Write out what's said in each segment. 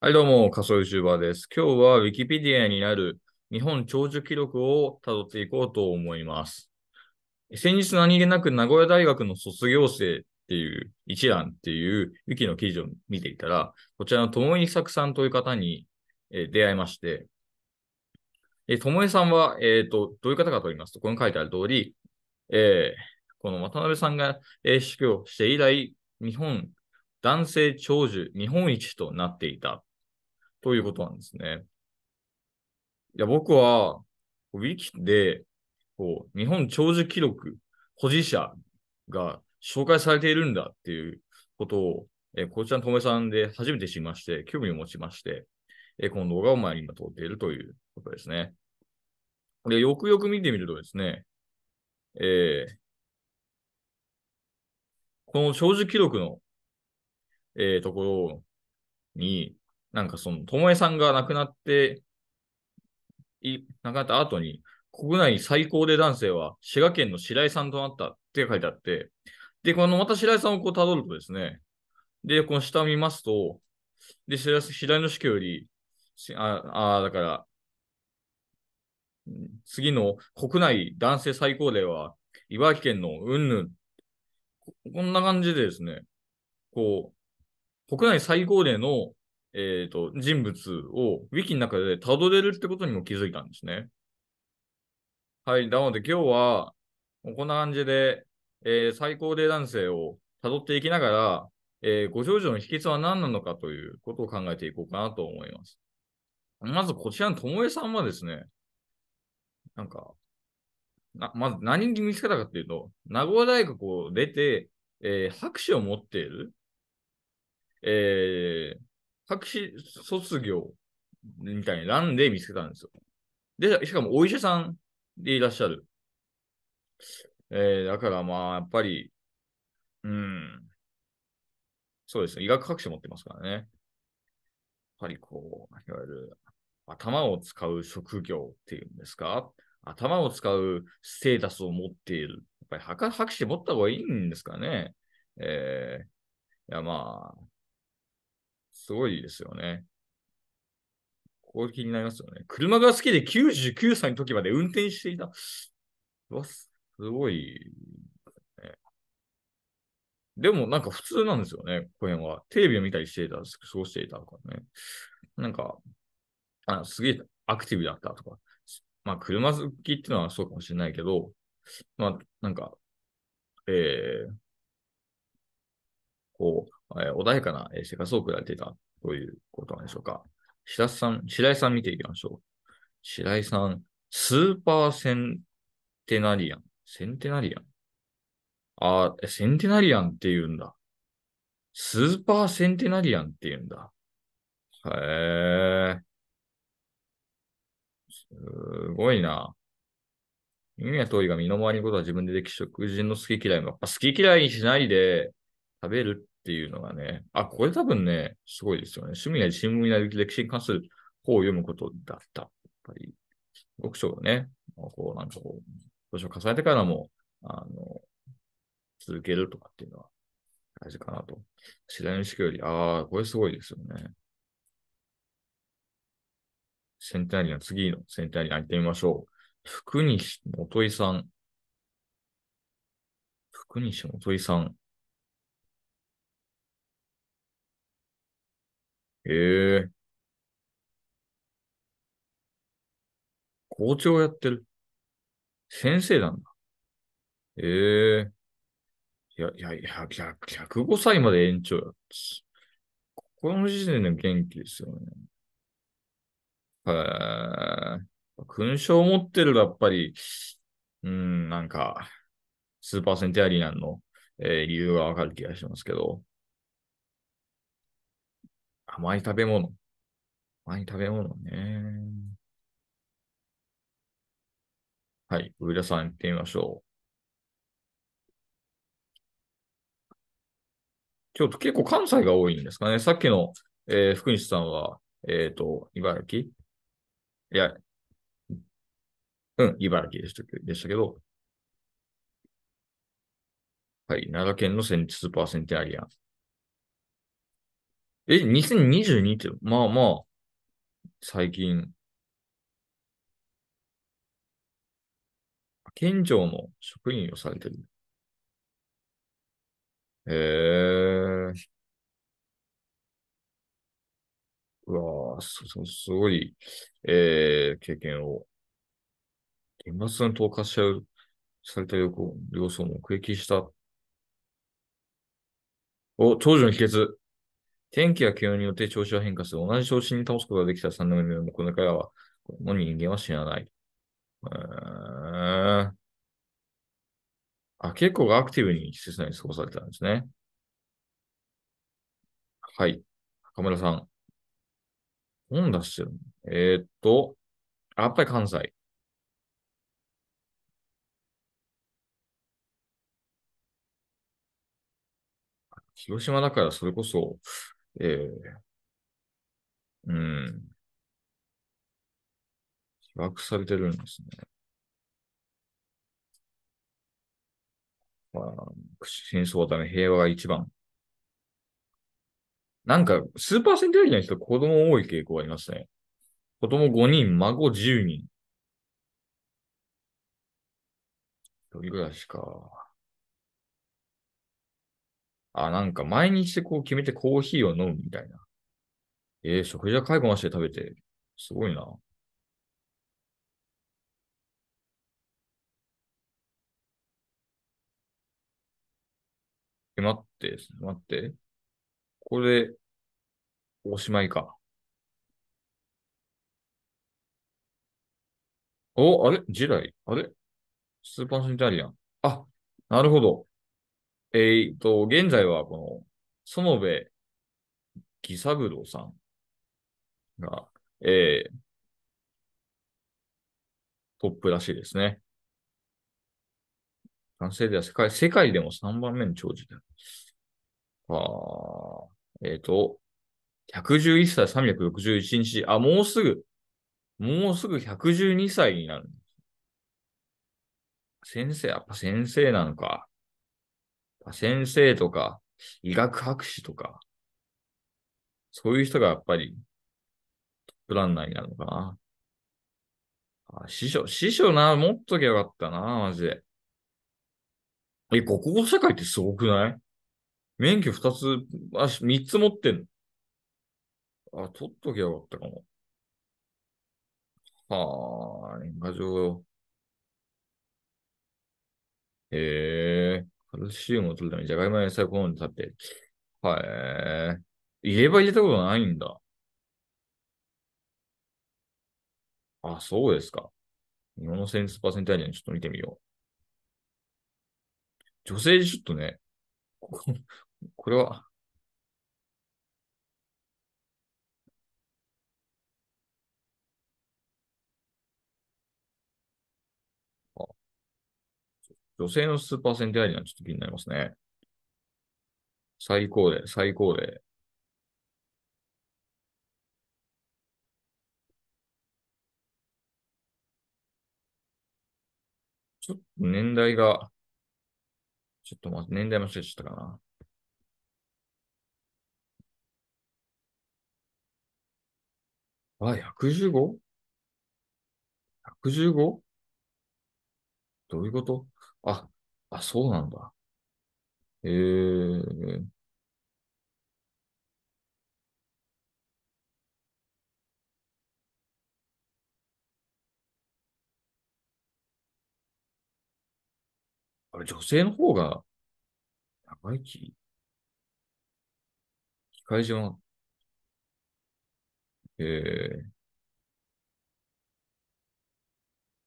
はい、どうも、仮想 YouTuber です。今日は Wikipedia になる日本長寿記録をたどっていこうと思います。先日何気なく名古屋大学の卒業生っていう一覧っていうウの記事を見ていたら、こちらの友井作さんという方に、え出会いまして、えもえさんは、えーと、どういう方かと言いますと、ここに書いてある通り、えー、この渡辺さんが、え死去して以来、日本男性長寿日本一となっていたということなんですね。いや、僕は、ウィキで、こう、日本長寿記録保持者が紹介されているんだっていうことを、えこちらのとめさんで初めて知りまして、興味を持ちまして、えこの動画を前に今撮っているということですね。で、よくよく見てみるとですね、えー、この長寿記録の、えー、ところに、なんかその、ともえさんが亡くなって、い亡くなった後に、国内最高齢男性は滋賀県の白井さんとなったって書いてあって、で、このまた白井さんをこう辿るとですね、で、この下を見ますと、で、白井の死去より、ああ、だから、次の国内男性最高齢は茨城県のうんぬこんな感じでですね、こう、国内最高齢のえっ、ー、と、人物をウィキの中で辿れるってことにも気づいたんですね。はい。なので今日は、こんな感じで、えー、最高齢男性を辿っていきながら、えー、ご長寿の秘訣は何なのかということを考えていこうかなと思います。まずこちらのともえさんはですね、なんか、なまず何に見つけたかっていうと、名古屋大学を出て、えー、拍手を持っている、えー、博士卒業みたいな欄で見つけたんですよ。で、しかもお医者さんでいらっしゃる。えー、だからまあ、やっぱり、うん。そうですね。医学博士持ってますからね。やっぱりこう、いわゆる頭を使う職業っていうんですか頭を使うステータスを持っている。やっぱり博士持った方がいいんですかね。えー、いやまあ、すごいですよね。ここ気になりますよね。車が好きで99歳の時まで運転していた。わ、すごい、ね。でもなんか普通なんですよね、この辺は。テレビを見たりしていた、過ごしていたとかね。なんか、あすげえアクティブだったとか。まあ車好きっていうのはそうかもしれないけど、まあなんか、えー、こう、えー、穏やかな生活を送られていたということなんでしょうか。白井さん、白井さん見ていきましょう。白井さん、スーパーセンテナリアン。センテナリアンああ、センテナリアンって言うんだ。スーパーセンテナリアンって言うんだ。へえ。すごいな。耳は遠いが身の回りのことは自分ででき、食事の好き嫌いも、好き嫌いにしないで食べるっていうのがね、あ、これ多分ね、すごいですよね。趣味や新聞や歴史に関する本を読むことだった。やっぱり、読書をね、こう、なんかこう、年を重ねてからも、あの、続けるとかっていうのは大事かなと。次第の意識より、ああ、これすごいですよね。センターリーの次のセンターリーに行ってみましょう。福西元井さん。福西元井さん。へえ。校長やってる。先生なんだ。ええ。いや、いや、いや、1 0 5歳まで延長やっこ心の時点で元気ですよね。へえ。勲章を持ってるらやっぱり、うん、なんか、スーパーセンテアリアンの、えー、理由がわかる気がしますけど。甘い食べ物。甘い食べ物ね。はい。上田さん行ってみましょう。ちょっと結構関西が多いんですかね。さっきの、えー、福西さんは、えっ、ー、と、茨城いや、うん、茨城でしたでしたけど。はい。奈良県のセンパーセンテナリアン。え、2022って、まあまあ、最近、県庁の職員をされてる。へえ。うわぁ、そ、すごい、えー、経験を、原発の投下しちゃう、された要素を目撃した。お、長寿の秘訣。天気や気温によって調子は変化する。同じ調子に倒すことができた3年目のこの間は、こう人間は死なない。ー、あ、結構アクティブに施設内に過ごされたんですね。はい。中村さん。本出してるえー、っと、やっぱり関西。広島だからそれこそ、えー、うん。被爆されてるんですね。まあ、戦争はダメ、平和が一番。なんか、スーパーセンテージの人、子供多い傾向ありますね。子供5人、孫10人。一人暮らしか。あ、なんか毎日こう決めてコーヒーを飲むみたいな。えー、食事は介護なしで食べて、すごいな。え、待って、待って。これで、おしまいか。お、あれ時代あれスーパーソニタリアン。あ、なるほど。えっと、現在はこの、園部義三郎さんが、えー、トップらしいですね。男性では世界、世界でも3番目の長寿でああ、えっ、ー、と、111歳361日。あ、もうすぐ、もうすぐ112歳になる。先生、やっぱ先生なのか。先生とか、医学博士とか、そういう人がやっぱりトップランナーになるのかな。あ師匠、師匠な、持っときゃよかったな、マジで。え、国語社会ってすごくない免許二つ、あ、三つ持ってんの。あ、取っときゃよかったかも。はあ、年賀状。へえ。カルシウムを取るためにジャガイモや野菜を好んで食べてはい。入れば入れたことないんだ。あ、そうですか。日本のセンスパーセンタージにちょっと見てみよう。女性ちょっとね、こ れは、女性のスーパーセンティアリーはちょっと気になりますね。最高齢、最高齢。ちょっと年代が、ちょっと待って、年代もしてちゃったかな。あ、115?115? どういうことあ、あ、そうなんだ。ええ、あれ、女性の方が長生き、機械ええ、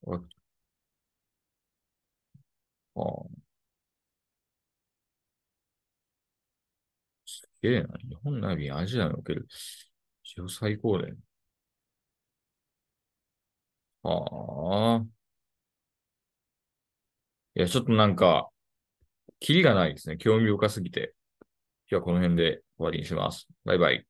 あああ、すげえな。日本ナビ、アジアにおける史上最高よ。ああ。いや、ちょっとなんか、キリがないですね。興味深すぎて。今日はこの辺で終わりにします。バイバイ。